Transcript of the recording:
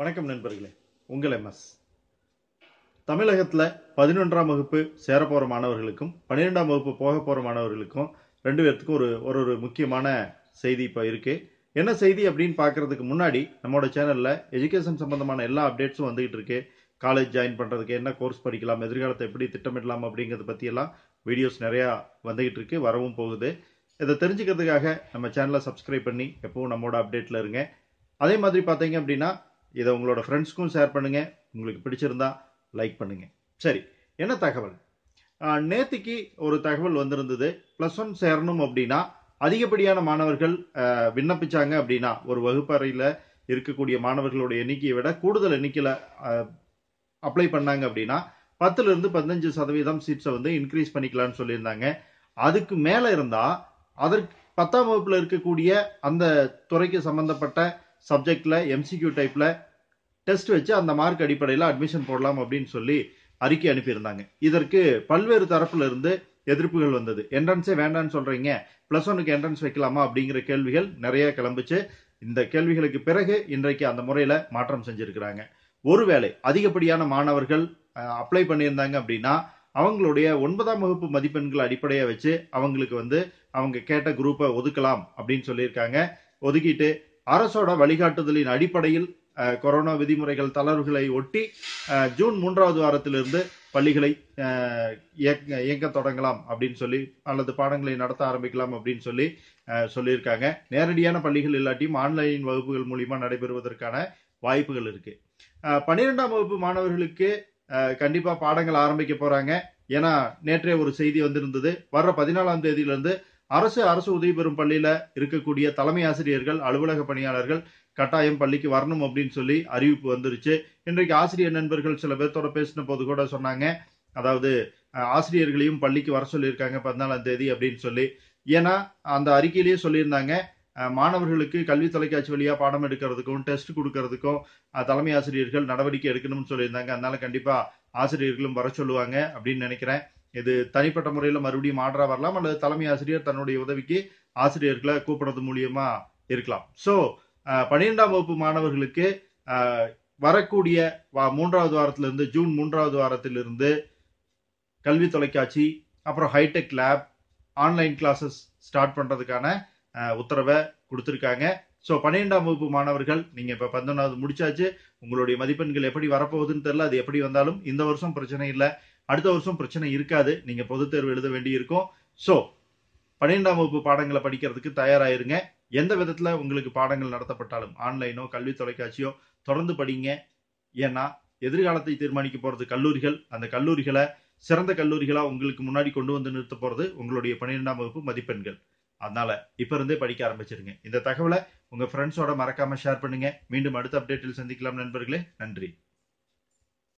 வணக்கம் நண்பர்களே உங்கள் எம்எஸ் தமிழகத்தில் பதினொன்றாம் வகுப்பு சேரப்போகிற மாணவர்களுக்கும் பன்னிரெண்டாம் வகுப்பு போக போகிற மாணவர்களுக்கும் ரெண்டு பேர்த்துக்கும் ஒரு ஒரு ஒரு முக்கியமான செய்தி இப்போ இருக்குது என்ன செய்தி அப்படின்னு பார்க்குறதுக்கு முன்னாடி நம்மளோட சேனலில் எஜுகேஷன் சம்மந்தமான எல்லா அப்டேட்ஸும் வந்துகிட்டு இருக்கு காலேஜ் ஜாயின் பண்ணுறதுக்கு என்ன கோர்ஸ் படிக்கலாம் எதிர்காலத்தை எப்படி திட்டமிடலாம் அப்படிங்கிறத பற்றியெல்லாம் வீடியோஸ் நிறையா வந்துகிட்டு இருக்கு வரவும் போகுது இதை தெரிஞ்சுக்கிறதுக்காக நம்ம சேனலை சப்ஸ்கிரைப் பண்ணி எப்பவும் நம்மளோட அப்டேட்டில் இருங்க அதே மாதிரி பார்த்தீங்க அப்படின்னா இதை உங்களோட ஃப்ரெண்ட்ஸ்க்கும் ஷேர் பண்ணுங்கள் உங்களுக்கு பிடிச்சிருந்தா லைக் பண்ணுங்கள் சரி என்ன தகவல் நேத்திக்கு ஒரு தகவல் வந்திருந்தது ப்ளஸ் ஒன் சேரணும் அப்படின்னா அதிகப்படியான மாணவர்கள் விண்ணப்பிச்சாங்க அப்படின்னா ஒரு வகுப்பறையில் இருக்கக்கூடிய மாணவர்களுடைய எண்ணிக்கையை விட கூடுதல் எண்ணிக்கையில் அப்ளை பண்ணாங்க அப்படின்னா பத்துலேருந்து பதினஞ்சு சதவீதம் சீட்ஸை வந்து இன்க்ரீஸ் பண்ணிக்கலாம்னு சொல்லியிருந்தாங்க அதுக்கு மேலே இருந்தால் அதற்கு பத்தாம் வகுப்பில் இருக்கக்கூடிய அந்த துறைக்கு சம்மந்தப்பட்ட சப்ஜெக்டில் எம்சிக்யூ டைப்பில் டெஸ்ட் வச்சு அந்த மார்க் அடிப்படையில் அட்மிஷன் போடலாம் அப்படின்னு சொல்லி அறிக்கை அனுப்பியிருந்தாங்க இதற்கு பல்வேறு தரப்புல இருந்து எதிர்ப்புகள் வந்தது என்ட்ரன்ஸே வேண்டாம்னு சொல்றீங்க பிளஸ் ஒனுக்கு என்ட்ரன்ஸ் வைக்கலாமா அப்படிங்கிற கேள்விகள் நிறைய கிளம்புச்சு இந்த கேள்விகளுக்கு பிறகு இன்றைக்கு அந்த முறையில மாற்றம் செஞ்சிருக்கிறாங்க ஒருவேளை அதிகப்படியான மாணவர்கள் அப்ளை பண்ணியிருந்தாங்க அப்படின்னா அவங்களுடைய ஒன்பதாம் வகுப்பு மதிப்பெண்கள் அடிப்படையை வச்சு அவங்களுக்கு வந்து அவங்க கேட்ட குரூப்பை ஒதுக்கலாம் அப்படின்னு சொல்லியிருக்காங்க ஒதுக்கிட்டு அரசோட வழிகாட்டுதலின் அடிப்படையில் கொரோனா விதிமுறைகள் தளர்வுகளை ஒட்டி ஜூன் மூன்றாவது வாரத்திலிருந்து பள்ளிகளை இயக்க தொடங்கலாம் அப்படின்னு சொல்லி அல்லது பாடங்களை நடத்த ஆரம்பிக்கலாம் அப்படின்னு சொல்லி சொல்லியிருக்காங்க நேரடியான பள்ளிகள் இல்லாட்டியும் ஆன்லைன் வகுப்புகள் மூலியமா நடைபெறுவதற்கான வாய்ப்புகள் இருக்கு பன்னிரெண்டாம் வகுப்பு மாணவர்களுக்கு கண்டிப்பா பாடங்கள் ஆரம்பிக்க போறாங்க ஏன்னா நேற்றைய ஒரு செய்தி வந்திருந்தது வர்ற பதினாலாம் தேதியிலிருந்து அரசு அரசு உதவி பெறும் பள்ளியில் இருக்கக்கூடிய தலைமை ஆசிரியர்கள் அலுவலக பணியாளர்கள் கட்டாயம் பள்ளிக்கு வரணும் அப்படின்னு சொல்லி அறிவிப்பு வந்துருச்சு இன்றைக்கு ஆசிரியர் நண்பர்கள் சில பேர்த்தோட பேசின போது கூட சொன்னாங்க அதாவது ஆசிரியர்களையும் பள்ளிக்கு வர சொல்லியிருக்காங்க பதினாலாம் தேதி அப்படின்னு சொல்லி ஏன்னா அந்த அறிக்கையிலேயே சொல்லியிருந்தாங்க மாணவர்களுக்கு கல்வி தொலைக்காட்சி வழியாக பாடம் எடுக்கிறதுக்கும் டெஸ்ட் கொடுக்கறதுக்கும் தலைமை ஆசிரியர்கள் நடவடிக்கை எடுக்கணும்னு சொல்லியிருந்தாங்க அதனால கண்டிப்பாக ஆசிரியர்களும் வர சொல்லுவாங்க அப்படின்னு நினைக்கிறேன் இது தனிப்பட்ட முறையில் மறுபடியும் ஆர்டராக வரலாம் அல்லது தலைமை ஆசிரியர் தன்னுடைய உதவிக்கு ஆசிரியர்களை கூப்பிடுறது மூலியமா இருக்கலாம் ஸோ பன்னிரெண்டாம் வகுப்பு மாணவர்களுக்கு வரக்கூடிய மூன்றாவது வாரத்திலிருந்து ஜூன் மூன்றாவது வாரத்திலிருந்து கல்வி தொலைக்காட்சி அப்புறம் hi-tech lab online classes start பண்ணுறதுக்கான உத்தரவை கொடுத்துருக்காங்க ஸோ பன்னிரெண்டாம் வகுப்பு மாணவர்கள் நீங்கள் இப்போ பதினொன்றாவது முடிச்சாச்சு உங்களுடைய மதிப்பெண்கள் எப்படி வரப்போகுதுன்னு தெரில அது எப்படி வந்தாலும் இந்த வருஷம் பிரச்சனை இல்லை அடுத்த வருஷம் பிரச்சனை இருக்காது நீங்க பொது தேர்வு எழுத வேண்டி இருக்கும் ஸோ பன்னிரெண்டாம் வகுப்பு பாடங்களை படிக்கிறதுக்கு தயாராயிருங்க எந்த விதத்துல உங்களுக்கு பாடங்கள் நடத்தப்பட்டாலும் ஆன்லைனோ கல்வி தொலைக்காட்சியோ தொடர்ந்து படிங்க ஏன்னா எதிர்காலத்தை தீர்மானிக்க போறது கல்லூரிகள் அந்த கல்லூரிகளை சிறந்த கல்லூரிகளா உங்களுக்கு முன்னாடி கொண்டு வந்து நிறுத்த போறது உங்களுடைய பன்னிரெண்டாம் வகுப்பு மதிப்பெண்கள் அதனால இப்ப இருந்தே படிக்க ஆரம்பிச்சிருங்க இந்த தகவலை உங்க ஃப்ரெண்ட்ஸோட மறக்காம ஷேர் பண்ணுங்க மீண்டும் அடுத்த அப்டேட்டில் சந்திக்கலாம் நண்பர்களே நன்றி